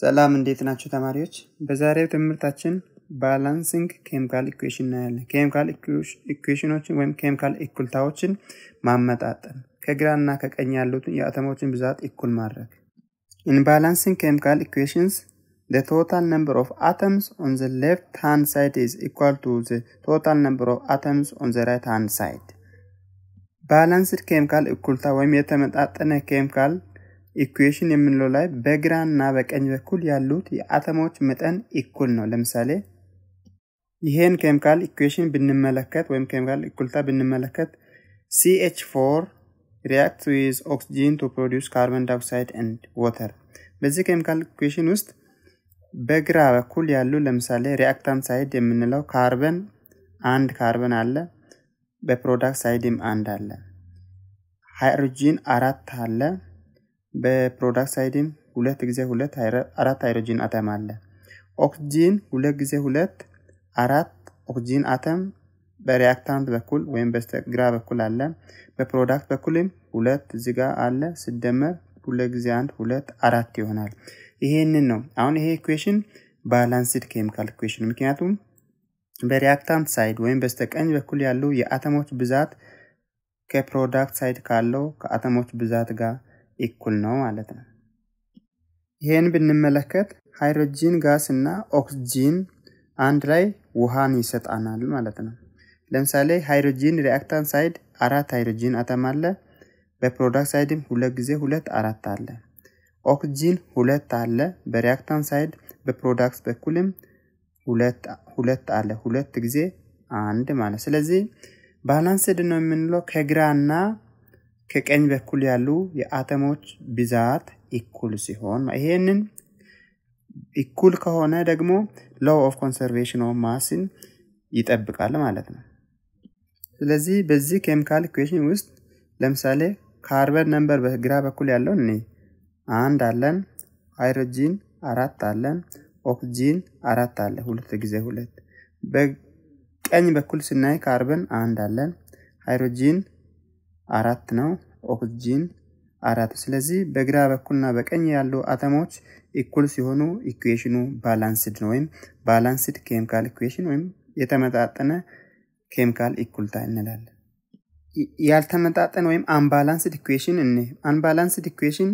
ሰላም እንዴት ናቸው ተማሪዎች? በዛሬው ትምህርታችን ባላንሲንግ ኬሚካል ኢኩዌሽን እናያለን። ኬሚካል ኢኩዌሽኖችን ወይም ኬሚካል እኩልታዎችን ማመጣጠን፣ ከግራና ከቀኝ ያሉትን የአተሞችን ብዛት እኩል ማድረግ። ኢን ባላንሲንግ ኬሚካል ኢኩዌሽንስ the total number of atoms on the left hand side is equal to the total number of atoms on the right hand ባላንስድ ኬሚካል እኩልታ ወይም የተመጣጠነ ኬሚካል ኢኩዌሽን የምንለው ላይ በግራና በቀኝ በኩል ያሉት የአተሞች መጠን እኩል ነው። ለምሳሌ ይሄን ኬሚካል ኢኩዌሽን ብንመለከት ወይም ኬሚካል እኩልታ ብንመለከት ሲኤች ፎር ሪያክት ዊዝ ኦክሲጂን ቱ ፕሮዲስ ካርቦን ዳይኦክሳይድ ኤንድ ወተር። በዚህ ኬሚካል ኢኩዌሽን ውስጥ በግራ በኩል ያሉ ለምሳሌ ሪያክታንት ሳይድ የምንለው ካርበን አንድ ካርበን አለ፣ በፕሮዳክት ሳይድም አንድ አለ፣ ሃይድሮጂን አራት አለ፣ በፕሮዳክት ሳይድም ሁለት ጊዜ ሁለት አራት ሃይድሮጂን አተም አለ። ኦክሲጂን ሁለት ጊዜ ሁለት አራት ኦክሲጂን አተም በሪያክታንት በኩል ወይም በስተግራ በኩል አለ። በፕሮዳክት በኩልም ሁለት እዚጋ አለ። ስደመር ሁለት ጊዜ አንድ ሁለት አራት ይሆናል። ይሄንን ነው አሁን ይሄ ኢኩዌሽን ባላንስድ ኬሚካል ኢኩዌሽን ምክንያቱም በሪያክታንት ሳይድ ወይም በስተቀኝ በኩል ያለው የአተሞች ብዛት ከፕሮዳክት ሳይድ ካለው ከአተሞች ብዛት ጋር እኩል ነው ማለት ነው። ይህን ብንመለከት ሃይድሮጂን ጋስ እና ኦክስጂን አንድ ላይ ውሃን ይሰጣናል ማለት ነው። ለምሳሌ ሃይድሮጂን ሪአክታንት ሳይድ አራት ሃይድሮጂን አተም አለ። በፕሮዳክት ሳይድም ሁለት ጊዜ ሁለት አራት አለ። ኦክስጂን ሁለት አለ በሪአክታን ሳይድ፣ በፕሮዳክት በኩልም ሁለት አለ ሁለት ጊዜ አንድ ማለት ስለዚህ ባላንስድ ነው የምንለው ከግራና ከቀኝ በኩል ያሉ የአተሞች ብዛት እኩል ሲሆን ይሄንን እኩል ከሆነ ደግሞ ሎው ኦፍ ኮንሰርቬሽን ኦፍ ማስን ይጠብቃል ማለት ነው። ስለዚህ በዚህ ኬሚካል ኢኩዌሽን ውስጥ ለምሳሌ ካርበን ነንበር በግራ በኩል ያለው እኔ አንድ አለን፣ ሃይድሮጂን አራት አለን፣ ኦክሲጂን አራት አለ ሁለት ጊዜ ሁለት። በቀኝ በኩል ስናይ ካርበን አንድ አለን፣ ሃይድሮጂን አራት ነው። ኦክስጂን አራት። ስለዚህ በግራ በኩልና በቀኝ ያሉ አተሞች ኢኩል ሲሆኑ ኢኩዌሽኑ ባላንስድ ነው፣ ወይም ባላንስድ ኬሚካል ኢኩዌሽን ወይም የተመጣጠነ ኬሚካል ኢኩልታ እንላለን። ያልተመጣጠነ ወይም አንባላንስድ ኢኩዌሽን እኔ አንባላንስድ ኢኩዌሽን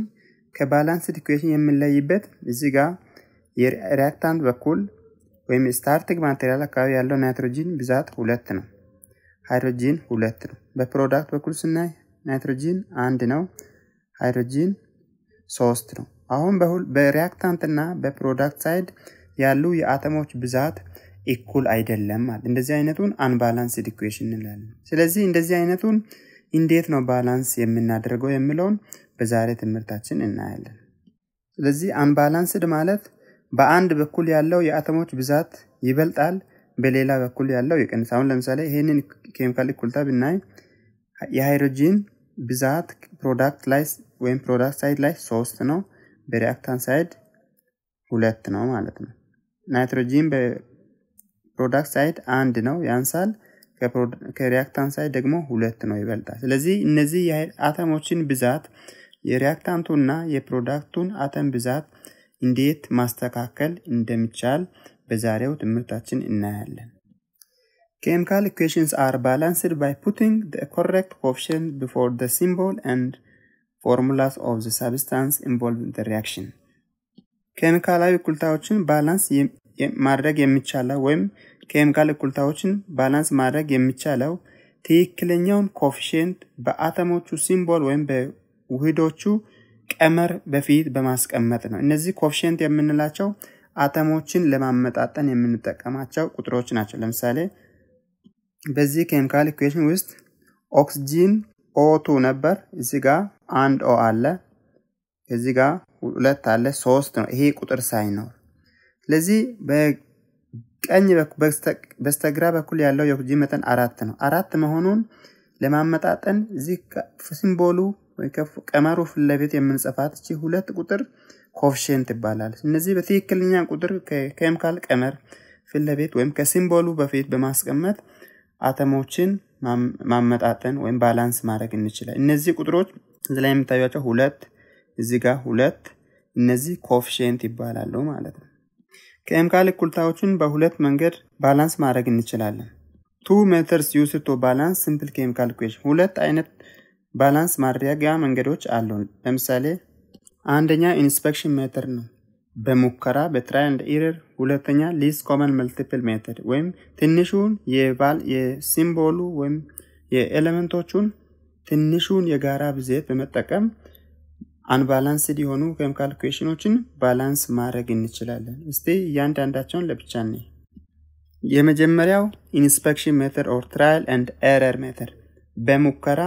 ከባላንስድ ኢኩዌሽን የምንለይበት እዚ ጋር የሪያክታንት በኩል ወይም ስታርቲክ ማቴሪያል አካባቢ ያለው ናይትሮጂን ብዛት ሁለት ነው። ሃይድሮጂን ሁለት ነው። በፕሮዳክት በኩል ስናይ ናይትሮጂን አንድ ነው፣ ሃይድሮጂን ሶስት ነው። አሁን በሪያክታንት በሪያክታንትና በፕሮዳክት ሳይድ ያሉ የአተሞች ብዛት እኩል አይደለም ማለት እንደዚህ አይነቱን አንባላንስድ ኢኩዌሽን እንላለን። ስለዚህ እንደዚህ አይነቱን እንዴት ነው ባላንስ የምናደርገው የሚለውን በዛሬ ትምህርታችን እናያለን። ስለዚህ አንባላንስድ ማለት በአንድ በኩል ያለው የአተሞች ብዛት ይበልጣል በሌላ በኩል ያለው ይቀንስ። አሁን ለምሳሌ ይህንን ኬሚካል እኩልታ ብናይ የሃይድሮጂን ብዛት ፕሮዳክት ላይ ወይም ፕሮዳክት ሳይድ ላይ ሶስት ነው፣ በሪአክታንት ሳይድ ሁለት ነው ማለት ነው። ናይትሮጂን በፕሮዳክት ሳይድ አንድ ነው ያንሳል፣ ከሪአክታንት ሳይድ ደግሞ ሁለት ነው ይበልጣል። ስለዚህ እነዚህ አተሞችን ብዛት የሪያክታንቱና የፕሮዳክቱን አተም ብዛት እንዴት ማስተካከል እንደሚቻል በዛሬው ትምህርታችን እናያለን። ኬሚካል ኢኩዌሽንስ አር ባላንስድ ባይ ፑቲንግ ደ correct coefficient before ደ ሲምቦል and ፎርሙላስ ኦፍ the substance involved in ኬሚካላዊ እኩልታዎችን ባላንስ ማድረግ የሚቻለው ወይም ኬሚካል እኩልታዎችን ባላንስ ማድረግ የሚቻለው ትክክለኛውን ኮፍሽንት በአተሞቹ ሲምቦል ወይም በውህዶቹ ቀመር በፊት በማስቀመጥ ነው። እነዚህ ኮፍሽንት የምንላቸው አተሞችን ለማመጣጠን የምንጠቀማቸው ቁጥሮች ናቸው። ለምሳሌ በዚህ ኬሚካል ኢኩዌሽን ውስጥ ኦክስጂን ኦቱ ነበር። እዚህ ጋር አንድ ኦ አለ፣ እዚህ ጋር ሁለት አለ፣ ሶስት ነው። ይሄ ቁጥር ሳይኖር ስለዚህ በቀኝ በስተግራ በኩል ያለው የኦክስጂን መጠን አራት ነው። አራት መሆኑን ለማመጣጠን እዚህ ሲምቦሉ ወይ ቀመሩ ፊት ለፊት የምንጽፋት ሁለት ቁጥር ኮፍሽን ትባላለች። እነዚህ በትክክለኛ ቁጥር ከኬሚካል ቀመር ፊት ለፊት ወይም ከሲምቦሉ በፊት በማስቀመጥ አተሞችን ማመጣጠን ወይም ባላንስ ማድረግ እንችላል። እነዚህ ቁጥሮች እዚ ላይ የምታዩቸው ሁለት እዚ ጋ ሁለት እነዚህ ኮፍሽንት ይባላሉ ማለት ነው። ኬሚካል እኩልታዎችን በሁለት መንገድ ባላንስ ማድረግ እንችላለን። ቱ ሜተርስ ዩስ ቱ ባላንስ ሲምፕል ኬሚካል ኢኩዌሽን። ሁለት አይነት ባላንስ ማድረጊያ መንገዶች አሉ። ለምሳሌ አንደኛ ኢንስፔክሽን ሜተድ ነው በሙከራ በትራይ ኤንድ ኢረር ሁለተኛ ሊስ ኮመን መልቲፕል ሜተድ ወይም ትንሹን የባል የሲምቦሉ ወይም የኤሌመንቶቹን ትንሹን የጋራ ብዜት በመጠቀም አንባላንስድ የሆኑ ወይም ካልኩሌሽኖችን ባላንስ ማድረግ እንችላለን። እስቲ እያንዳንዳቸውን ለብቻ ነ የመጀመሪያው ኢንስፔክሽን ሜተድ ኦር ትራያል ኤንድ ኤረር ሜተድ በሙከራ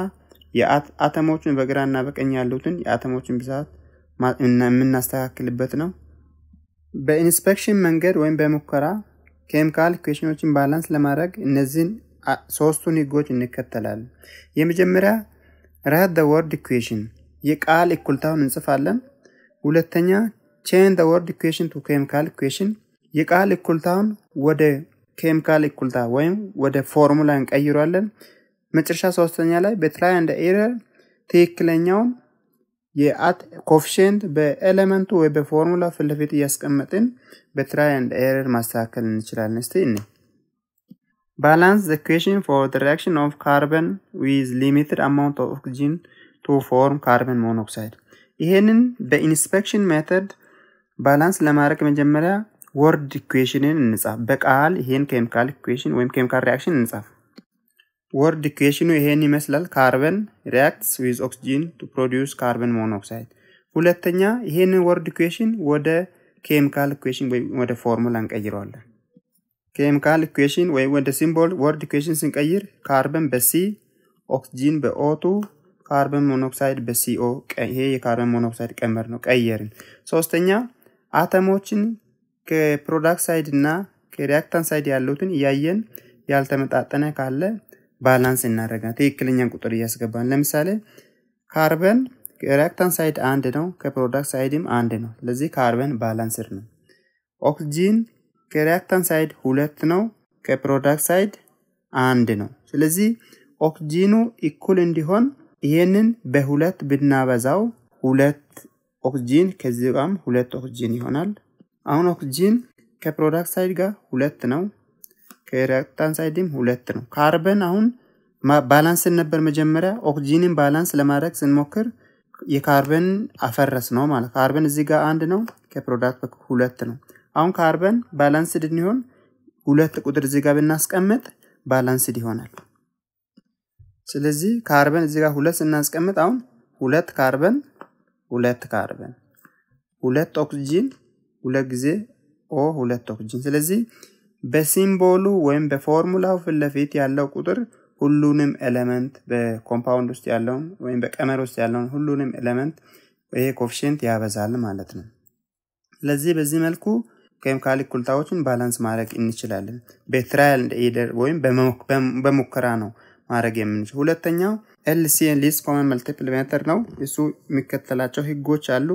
የአተሞቹን በግራና በቀኝ ያሉትን የአተሞችን ብዛት የምናስተካክልበት ነው። በኢንስፔክሽን መንገድ ወይም በሙከራ ኬሚካል ኢኩዌሽኖችን ባላንስ ለማድረግ እነዚህን ሶስቱን ህጎች እንከተላለን። የመጀመሪያ ራይት ወርድ ኢኩዌሽን የቃል እኩልታውን እንጽፋለን። ሁለተኛ ቼን ዘ ወርድ ኢኩዌሽን ቱ ኬሚካል ኢኩዌሽን የቃል እኩልታውን ወደ ኬሚካል እኩልታ ወይም ወደ ፎርሙላ እንቀይሯለን። መጨረሻ ሶስተኛ ላይ በትራይ ኤንድ ኤረር ትክክለኛውን ኮፍሽንት በኤሌመንቱ ወይ በፎርሙላ ፊት ለፊት እያስቀመጥን በትራይ ኤንድ ኤረር ማስተካከል እንችላለን። እስቲ እኔ ባላንስ ዘ ኢኩዌሽን ፎር ዘ ሪአክሽን ኦፍ ካርበን ዊዝ ሊሚትድ አማውንት ኦፍ ኦክሲጅን ቱ ፎርም ካርበን ሞኖክሳይድ። ይሄንን በኢንስፔክሽን ሜተድ ባላንስ ለማድረግ መጀመሪያ ወርድ ኢኩዌሽንን እንጻፍ። በቃል ይሄን ኬሚካል ኢኩዌሽን ወይም ኬሚካል ሪአክሽን እንጻፍ። ወርድ ኢኩዌሽኑ ይሄን ይመስላል። ካርበን ሪያክትስ ዊዝ ኦክስጂን ቱ ፕሮዲውስ ካርበን ሞኖክሳይድ። ሁለተኛ ይሄንን ወርድ ኢኩዌሽን ወደ ኬሚካል ኢኩዌሽን ወይ ወደ ፎርሙላ እንቀይረዋለን። ኬሚካል ኢኩዌሽን ወይ ወደ ሲምቦል ወርድ ኢኩዌሽን ስንቀይር ካርበን በሲ ኦክስጂን በኦቱ ካርበን ሞኖክሳይድ በሲኦ ይሄ የካርበን ሞኖክሳይድ ቀመር ነው፣ ቀየርን። ሶስተኛ አተሞችን ከፕሮዳክት ሳይድ እና ከሪያክታንት ሳይድ ያሉትን እያየን ያልተመጣጠነ ካለ ባላንስ እናደረጋ ትክክለኛን ቁጥር እያስገባን ለምሳሌ ካርበን ከሪያክታንት ሳይድ አንድ ነው፣ ከፕሮዳክት ሳይድም አንድ ነው። ስለዚህ ካርበን ባላንስድ ነው። ኦክስጂን ከሪያክታንት ሳይድ ሁለት ነው፣ ከፕሮዳክት ሳይድ አንድ ነው። ስለዚህ ኦክሲጂኑ እኩል እንዲሆን ይሄንን በሁለት ብናበዛው ሁለት ኦክሲጂን ከዚህ ጋርም ሁለት ኦክስጂን ይሆናል። አሁን ኦክስጂን ከፕሮዳክት ሳይድ ጋር ሁለት ነው። ከሪአክታን አይዲም ሁለት ነው። ካርበን አሁን ባላንስን ነበር መጀመሪያ ኦክጂንን ባላንስ ለማድረግ ስንሞክር የካርበን አፈረስ ነው ማለት ካርበን እዚህ ጋር አንድ ነው፣ ከፕሮዳክት በኩል ሁለት ነው። አሁን ካርበን ባላንስድ እንዲሆን ሁለት ቁጥር እዚህ ጋር ብናስቀምጥ ባላንስድ ይሆናል። ስለዚህ ካርበን እዚህ ጋር ሁለት ስናስቀምጥ አሁን ሁለት ካርበን ሁለት ካርበን ሁለት ኦክሲጂን ሁለት ጊዜ ኦ ሁለት ኦክሲጂን ስለዚህ በሲምቦሉ ወይም በፎርሙላው ፊት ያለው ቁጥር ሁሉንም ኤለመንት በኮምፓውንድ ውስጥ ያለውን ወይም በቀመር ውስጥ ያለውን ሁሉንም ኤለመንት ይሄ ኮፊሽንት ያበዛል ማለት ነው። ስለዚህ በዚህ መልኩ ኬሚካል ኩልታዎችን ባላንስ ማድረግ እንችላለን። በትራያል ኤደር ወይም በሙከራ ነው ማድረግ የምንችል። ሁለተኛው ኤልሲኤን ሊስት ኮመን መልቲፕል ሜተድ ነው። እሱ የሚከተላቸው ህጎች አሉ።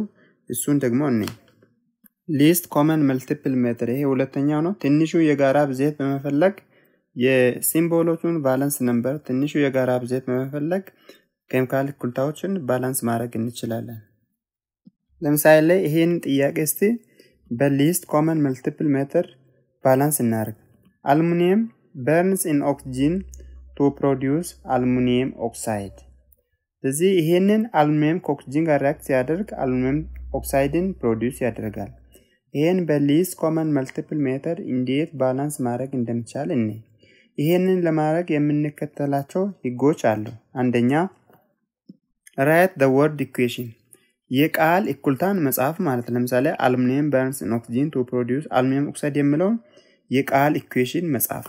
እሱን ደግሞ እኔ ሊስት ኮመን መልቲፕል ሜትር ይሄ ሁለተኛው ነው። ትንሹ የጋራ ብዜት በመፈለግ የሲምቦሎቹን ባላንስ ነምበር ትንሹ የጋራ ብዜት በመፈለግ ኬሚካል እኩልታዎችን ባላንስ ማድረግ እንችላለን። ለምሳሌ ላይ ይህን ጥያቄ እስቲ በሊስት ኮመን መልቲፕል ሜትር ባላንስ እናደርግ። አልሙኒየም በርንስ ኢን ኦክስጂን ቱ ፕሮዲውስ አልሙኒየም ኦክሳይድ። ስለዚህ ይህንን አልሙኒየም ከኦክስጂን ጋር ሪያክት ሲያደርግ አልሙኒየም ኦክሳይድን ፕሮዲውስ ያደርጋል። ይህን በሊስት ኮመን መልቲፕል ሜተድ እንዴት ባላንስ ማድረግ እንደሚቻል እኔ ይህንን ለማድረግ የምንከተላቸው ህጎች አሉ። አንደኛ ራይት ዘ ወርድ ኢኩዌሽን የቃል እኩልታን መጽሐፍ ማለት ለምሳሌ አልሚኒየም በርንስ ኦክሲጂን ቱ ፕሮዲውስ አልሚኒየም ኦክሳይድ የምለውን የቃል ኢኩዌሽን መጽሐፍ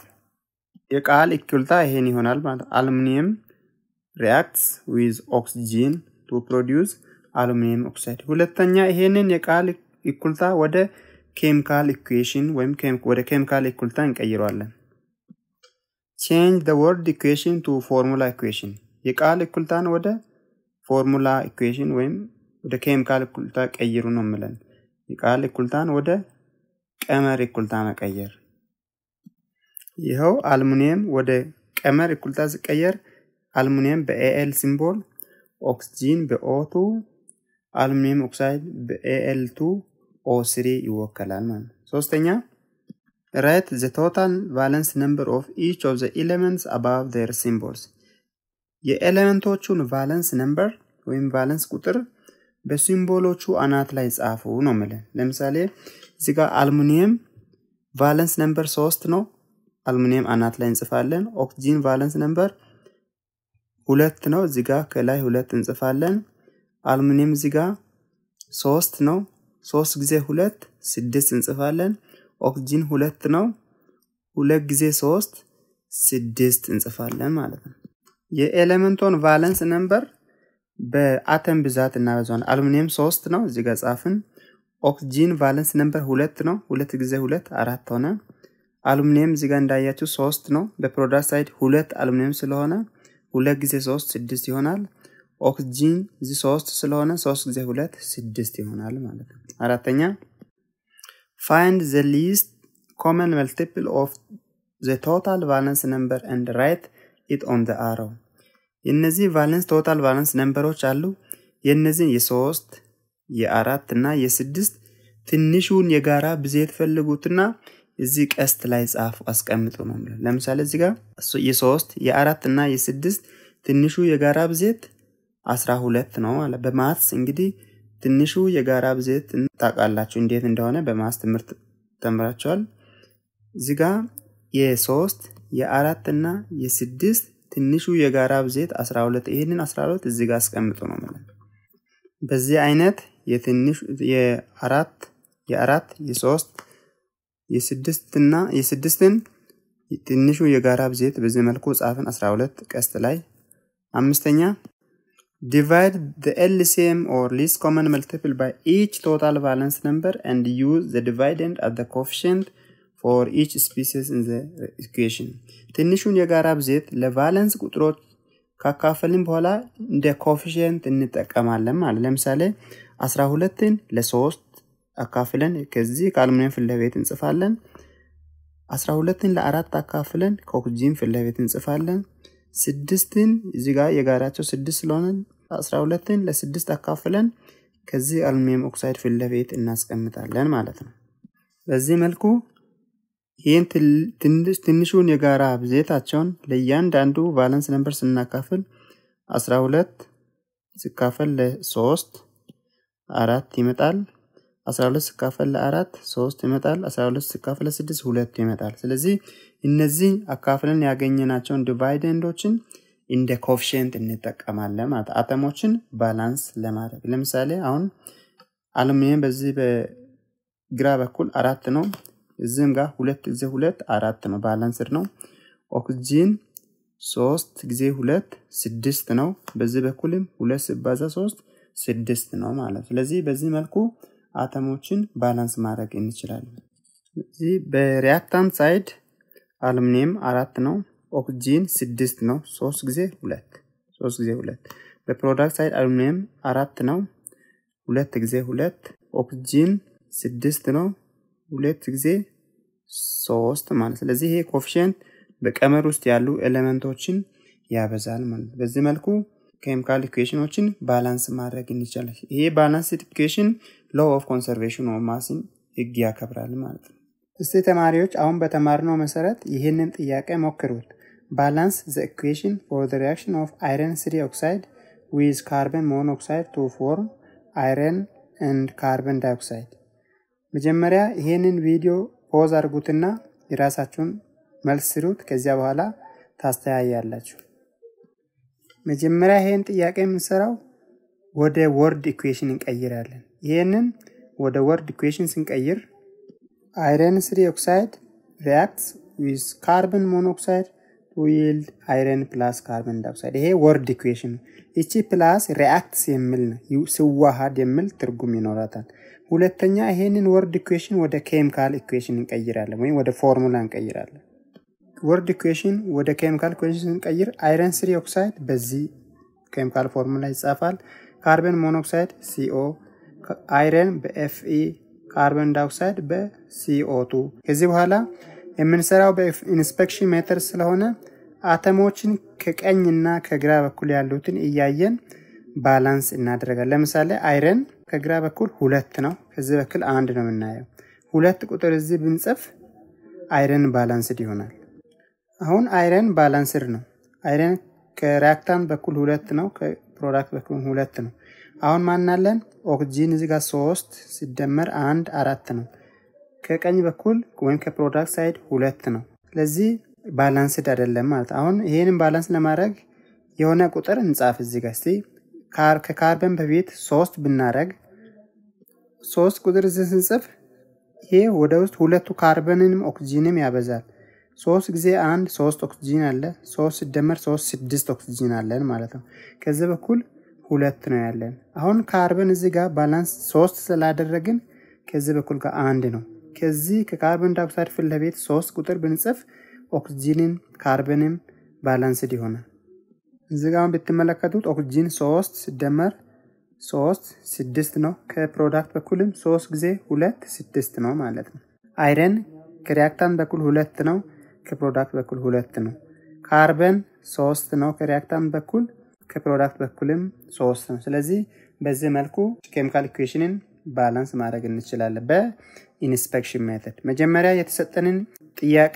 የቃል እኩልታ ይሄን ይሆናል ማለት አልሚኒየም ሪያክትስ ዊዝ ኦክሲጂን ቱ ፕሮዲውስ አሉሚኒየም ኦክሳይድ። ሁለተኛ ይሄንን የቃል ኢኩልታ ወደ ኬሚካል ኢኩዌሽን ወይም ወደ ኬሚካል ኢኩልታ እንቀይረዋለን። ቼንጅ ዘ ወርድ ኢኩዌሽን ቱ ፎርሙላ ኢኩዌሽን የቃል እኩልታን ወደ ፎርሙላ ኢኩዌሽን ወይም ወደ ኬሚካል ኢኩልታ ቀይሩ ነው የምለን። የቃል እኩልታን ወደ ቀመር እኩልታ መቀየር። ይኸው አልሙኒየም ወደ ቀመር እኩልታ ሲቀየር አልሙኒየም በኤኤል ሲምቦል፣ ኦክስጂን በኦቱ፣ አልሙኒየም ኦክሳይድ በኤኤል ቱ ኦስሪ ይወከላል ማለት ነው። ሶስተኛ ራይት ዘ ቶታል ቫለንስ ነምበር ኦፍ ኢች ኦፍ ዘ ኤሌመንትስ አባቭ ዜር ሲምቦልስ የኤሌመንቶቹን ቫለንስ ነምበር ወይም ቫለንስ ቁጥር በሲምቦሎቹ አናት ላይ ጻፉ ነው ምለን። ለምሳሌ እዚህ ጋር አልሙኒየም ቫለንስ ነምበር ሶስት ነው። አልሙኒየም አናት ላይ እንጽፋለን። ኦክሲጂን ቫለንስ ነምበር ሁለት ነው። እዚህ ጋር ከላይ ሁለት እንጽፋለን። አልሙኒየም እዚህ ጋር ሶስት ነው። ሶስት ጊዜ ሁለት ስድስት እንጽፋለን። ኦክስጂን ሁለት ነው። ሁለት ጊዜ ሶስት ስድስት እንጽፋለን ማለት ነው። የኤሌመንቶን ቫለንስ ነምበር በአተም ብዛት እናበዛዋለን። አሉሚኒየም ሶስት ነው፣ እዚህ ጋር ጻፍን። ኦክሲጂን ቫለንስ ነምበር ሁለት ነው። ሁለት ጊዜ ሁለት አራት ሆነ። አሉሚኒየም እዚህ ጋር እንዳያችሁ ሶስት ነው። በፕሮዳክት ሳይድ ሁለት አሉሚኒየም ስለሆነ ሁለት ጊዜ ሶስት ስድስት ይሆናል። ኦክስጂን እዚህ ሶስት ስለሆነ ሶስት ጊዜ ሁለት ስድስት ይሆናል ማለት ነው። አራተኛ ፋይንድ ዘ ሊስት ኮመን መልቲፕል ኦፍ ዘ ቶታል ቫለንስ ነምበር ኤንድ ራይት ኢት ኦን ዘ አሮው። የነዚህ ቫለንስ ቶታል ቫለንስ ነምበሮች አሉ። የእነዚህን የሶስት የአራት እና የስድስት ትንሹን የጋራ ብዜት ፈልጉትና እዚህ ቀስት ላይ ጻፉ አስቀምጡ ነው። ለምሳሌ እዚህ ጋር የሶስት የአራት እና የስድስት ትንሹ የጋራ ብዜት አስራ ሁለት ነው አለ። በማትስ እንግዲህ ትንሹ የጋራ ብዜት ታውቃላችሁ እንዴት እንደሆነ በማትስ ትምህርት ተምራችኋል። እዚህ ጋ የሶስት የአራት እና የስድስት ትንሹ የጋራ ብዜት አስራ ሁለት ይህንን አስራ ሁለት እዚህ ጋ አስቀምጡ ነው ማለት በዚህ አይነት የአራት የአራት የሶስት የስድስትና የስድስትን ትንሹ የጋራ ብዜት በዚህ መልኩ ጻፍን አስራ ሁለት ቀስት ላይ አምስተኛ Divide the LCM or least common multiple by each total valence number and use the dividend as the coefficient for each species in the equation። ትንሹን የጋራ ብዜት ለቫለንስ ቁጥሮች ካካፈልን በኋላ እንደ ኮፊሽንት እንጠቀማለን ማለት ለምሳሌ 12ን ለሶስት አካፍለን ከዚህ ከአልሙኒየም ፊት ለፊት እንጽፋለን። 12ን ለአራት አካፍለን ከኦክሲጂን ፊት ለፊት እንጽፋለን። ስድስትን እዚ ጋር የጋራቸው ስድስት ስለሆነ አስራ ሁለትን ለስድስት አካፍለን ከዚህ አልሚኒየም ኦክሳይድ ፊት ለፊት እናስቀምጣለን ማለት ነው። በዚህ መልኩ ይህን ትንሹን የጋራ ብዜታቸውን ለእያንዳንዱ ቫለንስ ነንበር ስናካፍል አስራ ሁለት ሲካፈል ለሶስት አራት ይመጣል። አስራ ሁለት ሲካፈል ለአራት ሶስት ይመጣል። አስራ ሁለት ሲካፈል ለስድስት ሁለት ይመጣል። ስለዚህ እነዚህ አካፍለን ያገኘናቸውን ዲቫይደንዶችን እንደ ኮፍሽንት እንጠቀማለን ማለት አተሞችን ባላንስ ለማድረግ ለምሳሌ አሁን አሉሚኒየም በዚህ በግራ በኩል አራት ነው እዚህም ጋር ሁለት ጊዜ ሁለት አራት ነው ባላንስድ ነው ኦክሲጂን ሶስት ጊዜ ሁለት ስድስት ነው በዚህ በኩልም ሁለት ስባዛ ሶስት ስድስት ነው ማለት ስለዚህ በዚህ መልኩ አተሞችን ባላንስ ማድረግ እንችላለን እዚህ በሪያክታንት ሳይድ አልምኒየም አራት ነው። ኦክጂን ስድስት ነው። ሶስት ጊዜ ሁለት ሶስት ጊዜ ሁለት። በፕሮዳክት ሳይድ አልሙኒየም አራት ነው። ሁለት ጊዜ ሁለት። ኦክጂን ስድስት ነው። ሁለት ጊዜ ሶስት ማለት። ስለዚህ ይሄ ኮፊሽንት በቀመር ውስጥ ያሉ ኤሌመንቶችን ያበዛል ማለት። በዚህ መልኩ ኬሚካል ኢኩዌሽኖችን ባላንስ ማድረግ እንችላለን። ይሄ ባላንስ ኢኩዌሽን ሎ ኦፍ ኮንሰርቬሽን ኦፍ ማስን ህግ ያከብራል ማለት ነው። እስቲ ተማሪዎች አሁን በተማርነው መሰረት ይህንን ጥያቄ ሞክሩት። ባላንስ ዘ ኢኩዌሽን ፎር ዘ ሪያክሽን ኦፍ አይረን ስሪ ኦክሳይድ ዊዝ ካርበን ሞኖክሳይድ ቱ ፎርም አይረን ኤንድ ካርበን ዳይኦክሳይድ። መጀመሪያ ይህንን ቪዲዮ ፖዝ አድርጉትና የራሳችሁን መልስ ስሩት። ከዚያ በኋላ ታስተያያላችሁ። መጀመሪያ ይህን ጥያቄ የምንሰራው ወደ ወርድ ኢኩዌሽን እንቀይራለን። ይህንን ወደ ወርድ ኢኩዌሽን ስንቀይር iron 3 oxide reacts with carbon monoxide to yield iron plus carbon dioxide። ይሄ ወርድ ኢኩዌሽን ነው። እቺ ፕላስ ሪአክትስ የሚል ነው ስዋሃድ የሚል ትርጉም ይኖራታል። ሁለተኛ ይሄንን ወርድ ኢኩዌሽን ወደ ኬሚካል ኢኩዌሽን እንቀይራለን ወይም ወደ ፎርሙላ እንቀይራለን። ወርድ ኢኩዌሽን ወደ ኬሚካል ኢኩዌሽን ስንቀይር አይረን ስሪ ኦክሳይድ በዚህ ኬሚካል ፎርሙላ ይጻፋል። ካርበን ሞኖክሳይድ ሲኦ፣ አይረን በኤፍኢ ካርቦን ዳይኦክሳይድ በሲኦቱ። ከዚህ በኋላ የምንሰራው በኢንስፔክሽን ሜተር ስለሆነ አተሞችን ከቀኝና ከግራ በኩል ያሉትን እያየን ባላንስ እናደርጋለን። ለምሳሌ አይረን ከግራ በኩል ሁለት ነው፣ ከዚህ በኩል አንድ ነው የምናየው። ሁለት ቁጥር እዚህ ብንጽፍ አይረን ባላንስድ ይሆናል። አሁን አይረን ባላንስድ ነው። አይረን ከሪያክታንት በኩል ሁለት ነው፣ ፕሮዳክት በኩል ሁለት ነው። አሁን ማናለን ኦክጂን እዚህ ጋር ሶስት ሲደመር አንድ አራት ነው። ከቀኝ በኩል ወይም ከፕሮዳክት ሳይድ ሁለት ነው። ስለዚህ ባላንስድ አይደለም ማለት አሁን ይሄንን ባላንስ ለማድረግ የሆነ ቁጥር እንጻፍ እዚህ ጋር እስቲ ከካርበን በፊት ሶስት ብናረግ ሶስት ቁጥር እዚህ ስንጽፍ ይሄ ወደ ውስጥ ሁለቱ ካርበንንም ኦክጂንም ያበዛል። ሶስት ጊዜ አንድ ሶስት ኦክሲጂን አለ። ሶስት ሲደመር ሶስት ስድስት ኦክሲጂን አለን ማለት ነው። ከዚህ በኩል ሁለት ነው ያለን። አሁን ካርበን እዚህ ጋር ባላንስ ሶስት ስላደረግን ከዚህ በኩል ጋር አንድ ነው። ከዚህ ከካርበን ዳይኦክሳይድ ፊት ለፊት ሶስት ቁጥር ብንጽፍ ኦክሲጂንን ካርበንም ባላንስድ ይሆናል። እዚህ ጋር ብትመለከቱት ኦክሲጂን ሶስት ሲደመር ሶስት ስድስት ነው። ከፕሮዳክት በኩልም ሶስት ጊዜ ሁለት ስድስት ነው ማለት ነው። አይረን ከሪያክታን በኩል ሁለት ነው። ከፕሮዳክት በኩል ሁለት ነው። ካርበን ሶስት ነው ከሪያክታንት በኩል ከፕሮዳክት በኩልም ሶስት ነው። ስለዚህ በዚህ መልኩ ኬሚካል ኢኩዌሽንን ባላንስ ማድረግ እንችላለን በኢንስፔክሽን ሜተድ። መጀመሪያ የተሰጠንን ጥያቄ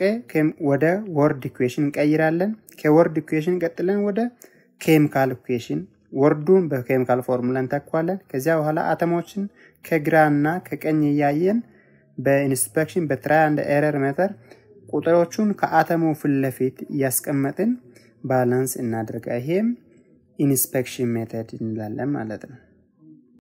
ወደ ወርድ ኢኩዌሽን እንቀይራለን። ከወርድ ኢኩዌሽን ቀጥለን ወደ ኬሚካል ኢኩዌሽን ወርዱን በኬሚካል ፎርሙላ እንተኳለን። ከዚያ በኋላ አተሞችን ከግራና ከቀኝ እያየን በኢንስፔክሽን በትራይ አንድ ኤረር ሜተር ቁጥሮቹን ከአተሙ ፊት ለፊት እያስቀመጥን ባላንስ እናደርጋ። ይሄም ኢንስፔክሽን ሜተድ እንላለን ማለት ነው።